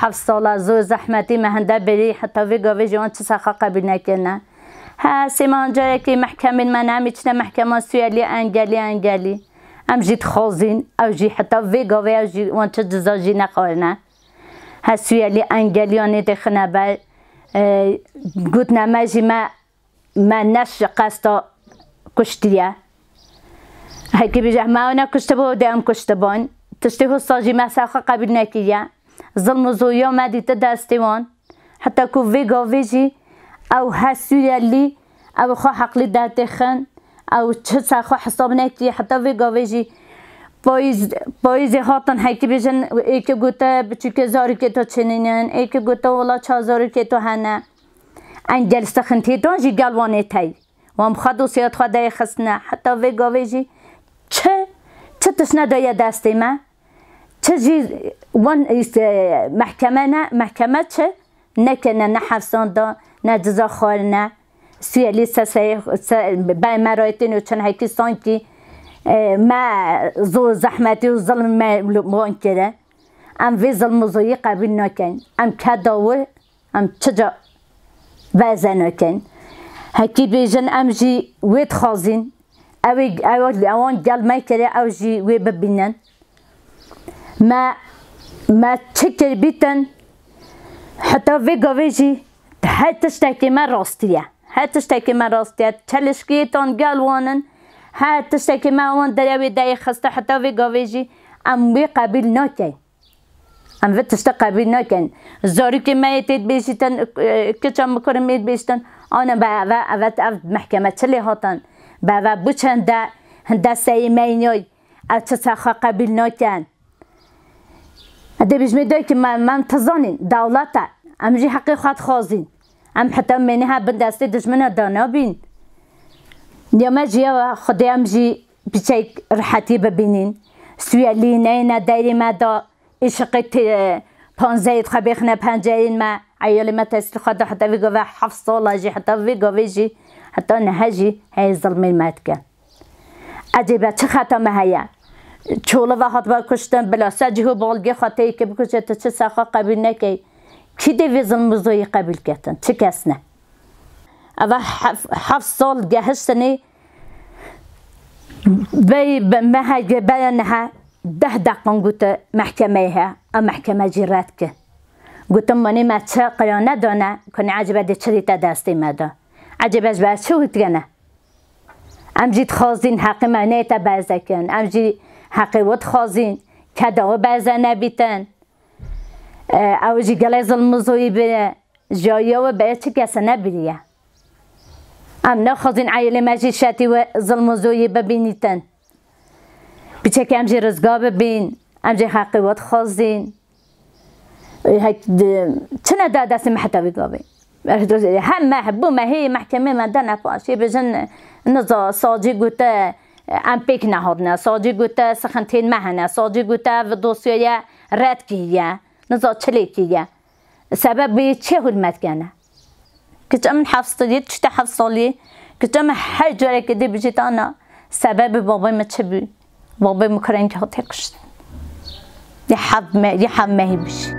هفت سال از زو زحمتی مهنده بری حتی وی وی جوان چه سخه قبول نکنه ها سیمان جایی که محکمین من هم ایچنه محکم سویلی انگلی انگلی ام جید خوزین او جی حتی ویگا وی او جی وان چه جزا جی نقارنه ها سویلی انگلیانی دخنه با گوت نمجی ما ما نش قصد کشتیه هکی بیجه ما اونا کشته بود دیم کشته بان تشته حساجی مسخه نکیه ظلم و زویا مدیده دستیوان حتی کو گاوی ویجی او هسوی لی او خواه حقلی دهت خن او چه خواه حساب نکتی حتی وی ویجی پایز پایز هاتن هایی بیشن ایک گوته که زاری که تو چنینن ایک گوته ولا چه زاری که تو هنه این گلست خنتی دان جی گلوانه تی و هم خواه و خواه دای خستنه حتی گاوی ویجی چه چه تشنه دای دستی من تجي وان محكمنا محكمته نكنا نحفصان دا نجزا خالنا سوية لسا باي مرايتين وچن هيكي سانكي اه، ما زو زحمتي وظلم ما ملوان كده ام في ظلم زوي قبل كان ام كداوه ام تجا وزن كان هكي بيجن ام جي ويت خازين اوي اوان قال ما كده او جي وي ببنن ما ما تشكل بيتن حتى في قويجي هل تشتكي من راستية هل تشتكي من راستية تشلش كيتون وانن هل تشتكي من وان دراوي داي خستا حتى في قويجي ام بي قبيل نوكي ام في تشتقبيل نوكي زوري كي ما يتيت بيشتن كتشم مكرميت بيشتن انا با بابا افت افت محكمة تشلي هوتن بابا بوچن دا هندا سايمينيوي او اتشتخا قبيل نوكي دبیش میدوی که من من تزانین دولت امجی حقی خود خوازین ام حتی منی ها بند دست دشمن دانا بین یا و خدا خودی امجی بچه رحتی ببینین سویا نه نه دایری ما دا عشق پانزه خبیخ نه پنجه ما عیال ما تست خدا حتی ویگو و حفظ ساله جی حتی ویگو ویجی حتی نهجی های ظلمی مات کن عجیبه چه خطا مهیه چوله و هات کشتن بلا سجه و بالگه که بکشه تا چه سخا قبیل نکی کی دی وزن مزوی قبیل کتن چه کس نه اوه هفت سال گهش سنی بی مهاجه ها ده دقیقه گوت محکمه ها ام محکمه جیرات که گوتم منی ما چه قیانه دانه کنی عجبه دی چه دیتا دستی مدا عجبه جبه چه هتگنه امجید خوازین حقی کن ام جیت خازین که كدوا بازا نبيتان او جي قلاز المزوي بنا جايا وبيت كاسا نبريا امنا خازين عيل ماجي شاتي و ببينيتان بيتك امجي بچه ببین امجی حقیوت ببین، هيك تنا دا داسم حتى بقابي هم ما حبو ما هي محكمة ما دنا فاشي بجن نزا صادق گوته. ام پیک نهاد نه، ساجی گوته مه نه، ساجی گوته و دوسیای رد کیه نزا چلی کیه سبب به چه حرمت کنه دید أمن حفصت دي که حفصة من هر أمن که دی بجيت آنها، سبب بابای ما تشبی بابا مکرین کهو تقشت یحب ما یه حب مهی بشی